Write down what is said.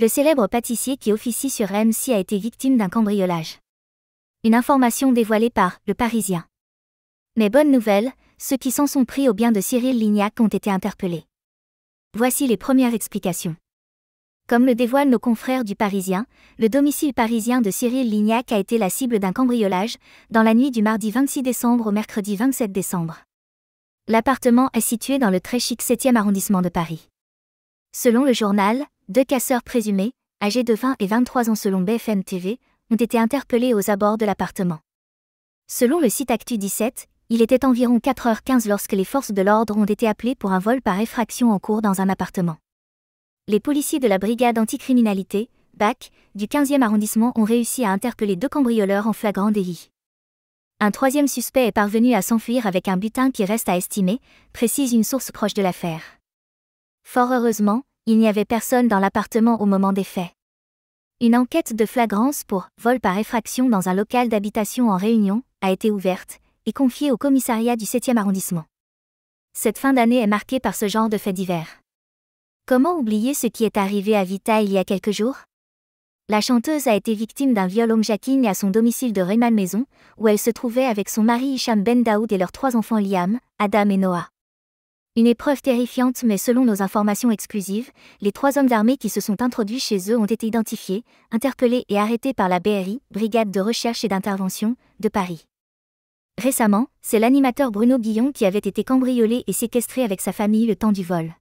le célèbre pâtissier qui officie sur m a été victime d'un cambriolage. Une information dévoilée par Le Parisien. Mais bonne nouvelle, ceux qui s'en sont pris au bien de Cyril Lignac ont été interpellés. Voici les premières explications. Comme le dévoilent nos confrères du Parisien, le domicile parisien de Cyril Lignac a été la cible d'un cambriolage dans la nuit du mardi 26 décembre au mercredi 27 décembre. L'appartement est situé dans le très chic 7e arrondissement de Paris. Selon le journal, deux casseurs présumés, âgés de 20 et 23 ans selon BFM TV, ont été interpellés aux abords de l'appartement. Selon le site Actu 17, il était environ 4h15 lorsque les forces de l'ordre ont été appelées pour un vol par effraction en cours dans un appartement. Les policiers de la brigade anticriminalité, BAC, du 15e arrondissement ont réussi à interpeller deux cambrioleurs en flagrant délit. Un troisième suspect est parvenu à s'enfuir avec un butin qui reste à estimer, précise une source proche de l'affaire. Fort heureusement, il n'y avait personne dans l'appartement au moment des faits. Une enquête de flagrance pour vol par effraction dans un local d'habitation en Réunion a été ouverte et confiée au commissariat du 7e arrondissement. Cette fin d'année est marquée par ce genre de faits divers. Comment oublier ce qui est arrivé à Vita il y a quelques jours La chanteuse a été victime d'un viol homme à son domicile de Rayman Maison, où elle se trouvait avec son mari Hicham Ben Daoud et leurs trois enfants Liam, Adam et Noah. Une épreuve terrifiante mais selon nos informations exclusives, les trois hommes d'armée qui se sont introduits chez eux ont été identifiés, interpellés et arrêtés par la BRI, Brigade de recherche et d'intervention, de Paris. Récemment, c'est l'animateur Bruno Guillon qui avait été cambriolé et séquestré avec sa famille le temps du vol.